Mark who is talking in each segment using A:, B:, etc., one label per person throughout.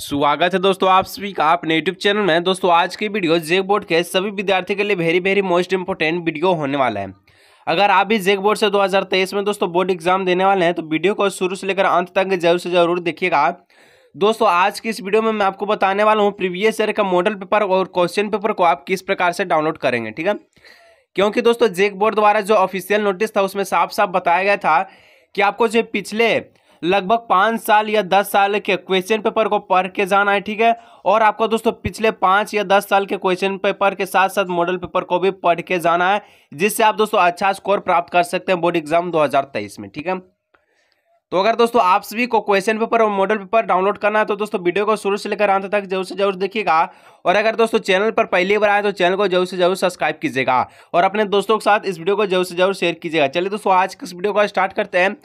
A: स्वागत है दोस्तों आप सभी का अपने यूट्यूब चैनल में दोस्तों आज की वीडियो जेक बोर्ड के सभी विद्यार्थियों के लिए very very most important video होने वाला है अगर आप भी जेक बोर्ड से 2023 में दोस्तों बोर्ड एग्जाम देने वाले हैं तो वीडियो को शुरू से लेकर अंत तक जरूर से जरूर देखिएगा दोस्तों आज की इस वीडियो में मैं आपको बताने वाला हूँ प्रीवियस ईयर का मॉडल पेपर और क्वेश्चन पेपर को आप किस प्रकार से डाउनलोड करेंगे ठीक है क्योंकि दोस्तों जेक बोर्ड द्वारा जो ऑफिशियल नोटिस था उसमें साफ साफ बताया गया था कि आपको जो पिछले लगभग पाँच साल या दस साल के क्वेश्चन पेपर को पढ़ के जाना है ठीक है और आपको दोस्तों पिछले पाँच या दस साल के क्वेश्चन पेपर के साथ साथ मॉडल पेपर को भी पढ़ के जाना है जिससे आप दोस्तों अच्छा स्कोर प्राप्त कर सकते हैं बोर्ड एग्जाम दो में ठीक है तो अगर दोस्तों आप सभी को क्वेश्चन पेपर और मॉडल पेपर डाउनलोड करना है तो दोस्तों वीडियो को शुरू से लेकर अंत तक जरूर से जरूर देखिएगा और अगर दोस्तों चैनल पर पहली बार आए तो चैनल को जरूर से जरूर सब्सक्राइब कीजिएगा और अपने दोस्तों के साथ इस वीडियो को जरूर से जरूर शेयर कीजिएगा चलिए दोस्तों आज इस वीडियो को स्टार्ट करते हैं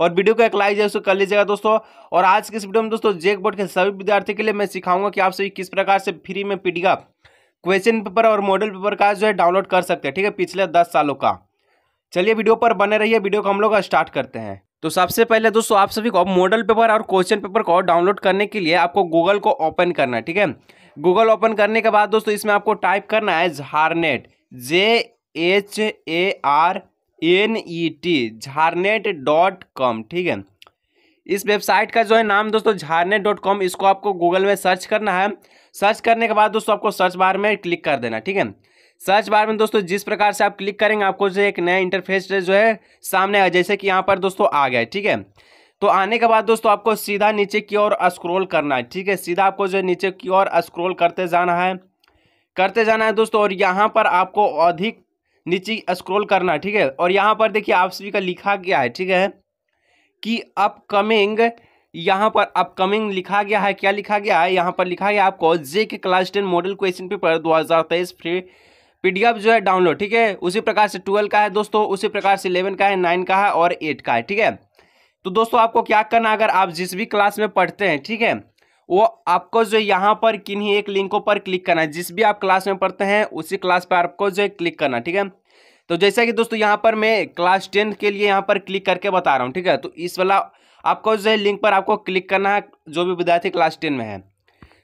A: और वीडियो को एक लाइक जो उसको कर लीजिएगा दोस्तों और आज के इस वीडियो में दोस्तों जेक बोर्ड के सभी विद्यार्थी के लिए मैं सिखाऊंगा कि आप सभी किस प्रकार से फ्री में पी क्वेश्चन पेपर और मॉडल पेपर का जो है डाउनलोड कर सकते हैं ठीक है पिछले दस सालों का चलिए वीडियो पर बने रहिए वीडियो को हम लोग स्टार्ट करते हैं तो सबसे पहले दोस्तों आप सभी को मॉडल पेपर और क्वेश्चन पेपर को डाउनलोड करने के लिए आपको गूगल को ओपन करना है ठीक है गूगल ओपन करने के बाद दोस्तों इसमें आपको टाइप करना है Jharnet J H A R N E T Jharnet dot com ठीक है इस वेबसाइट का जो है नाम दोस्तों झारनेट डॉट कॉम इसको आपको गूगल में सर्च करना है सर्च करने के बाद दोस्तों आपको सर्च बार में क्लिक कर देना ठीक है सर्च बार में दोस्तों जिस प्रकार से आप क्लिक करेंगे आपको जो एक नया इंटरफेस जो है सामने आ जैसे कि यहाँ पर दोस्तों आ गया ठीक है तो आने के बाद दोस्तों आपको सीधा नीचे की ओर स्क्रोल करना है ठीक है सीधा आपको जो है नीचे की ओर स्क्रोल करते जाना है करते जाना है दोस्तों और यहाँ पर आपको अधिक नीचे स्क्रॉल करना ठीक है और यहाँ पर देखिए आप सभी का लिखा गया है ठीक है कि अपकमिंग यहाँ पर अपकमिंग लिखा गया है क्या लिखा गया है यहाँ पर लिखा गया आपको J K class ten model question paper दो हज़ार तेईस फ्री पी जो है डाउनलोड ठीक है उसी प्रकार से ट्वेल्व का है दोस्तों उसी प्रकार से इलेवन का है नाइन का है और एट का है ठीक है तो दोस्तों आपको क्या करना अगर आप जिस भी क्लास में पढ़ते हैं ठीक है वो आपको जो यहाँ पर किन्हीं एक लिंकों पर क्लिक करना है जिस भी आप क्लास में पढ़ते हैं उसी क्लास पर आपको जो है क्लिक करना ठीक है तो जैसा कि दोस्तों यहाँ पर मैं क्लास टेन के लिए यहाँ पर क्लिक करके बता रहा हूँ ठीक है तो इस वाला आपको जो है लिंक पर आपको क्लिक करना है जो भी विद्यार्थी क्लास टेन में है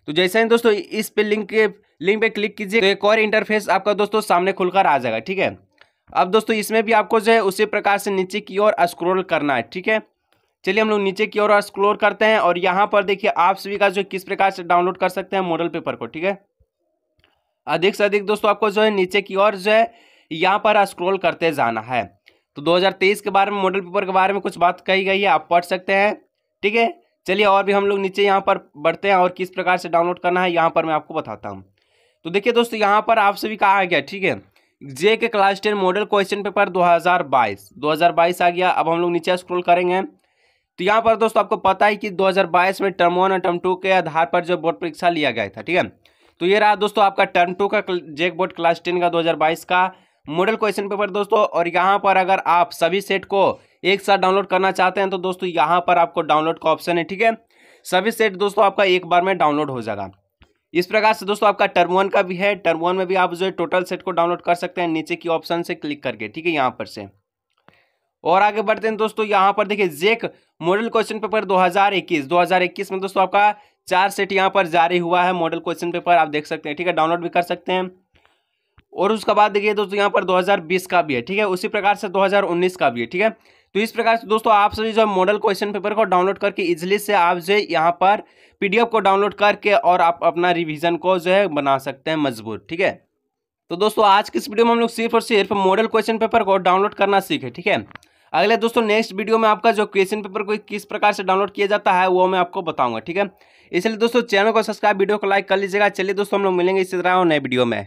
A: तो जैसे ही दोस्तों इस पे लिंक के लिंक पे क्लिक कीजिए तो एक और इंटरफेस आपका दोस्तों सामने खुलकर आ जाएगा ठीक है अब दोस्तों इसमें भी आपको जो है उसी प्रकार से नीचे की ओर स्क्रोल करना है ठीक है चलिए हम लोग नीचे की ओर एक्सप्लोर करते हैं और यहाँ पर देखिए आप सभी का जो किस प्रकार से डाउनलोड कर सकते हैं मॉडल पेपर को ठीक है अधिक से अधिक दोस्तों आपको जो है नीचे की ओर जो है यहाँ पर स्क्रोल करते जाना है तो 2023 के बारे में मॉडल पेपर के बारे में कुछ बात कही गई है आप पढ़ सकते हैं ठीक है चलिए और भी हम लोग नीचे यहाँ पर बढ़ते हैं और किस प्रकार से डाउनलोड करना है यहाँ पर मैं आपको बताता हूँ तो देखिए दोस्तों यहाँ पर आप सभी का आ गया ठीक है J K class ten model question paper दो हज़ार आ गया अब हम लोग नीचे स्क्रोल करेंगे तो यहाँ पर दोस्तों आपको पता है कि 2022 में टर्म वन और टर्म टू के आधार पर जो बोर्ड परीक्षा लिया गया था ठीक है तो ये रहा दोस्तों आपका टर्म टू का जेक बोर्ड क्लास टेन का 2022 का मॉडल क्वेश्चन पेपर दोस्तों और यहाँ पर अगर आप सभी सेट को एक साथ डाउनलोड करना चाहते हैं तो दोस्तों यहाँ पर आपको डाउनलोड का ऑप्शन है ठीक है सभी सेट दोस्तों आपका एक बार में डाउनलोड हो जाएगा इस प्रकार से दोस्तों आपका टर्म वन का भी है टर्म वन में भी आप जो है टोटल सेट को डाउनलोड कर सकते हैं नीचे की ऑप्शन से क्लिक करके ठीक है यहाँ पर से और आगे बढ़ते हैं दोस्तों यहाँ पर देखिए जेक मॉडल क्वेश्चन पेपर 2021 2021 में दोस्तों आपका चार सेट यहाँ पर जारी हुआ है मॉडल क्वेश्चन पेपर आप देख सकते हैं ठीक है डाउनलोड भी कर सकते हैं और उसके बाद देखिए दोस्तों यहाँ पर 2020 का भी है ठीक है उसी प्रकार से 2019 का भी है ठीक है तो इस प्रकार से दोस्तों आप सभी जो है मॉडल क्वेश्चन पेपर को डाउनलोड करके इजिली से आप जो है यहाँ पर पी को डाउनलोड करके और आप अपना रिविजन को जो है बना सकते हैं मजबूत ठीक है तो दोस्तों आज की इस वीडियो में हम लोग सिर्फ और सिर्फ मॉडल क्वेश्चन पेपर को डाउनलोड करना सीखे ठीक है अगले दोस्तों नेक्स्ट वीडियो में आपका जो क्वेश्चन पेपर को किस प्रकार से डाउनलोड किया जाता है वो मैं आपको बताऊंगा ठीक है इसलिए दोस्तों चैनल को सब्सक्राइब वीडियो को लाइक कर लीजिएगा चलिए दोस्तों हम लोग मिलेंगे इसी तरह नए वीडियो में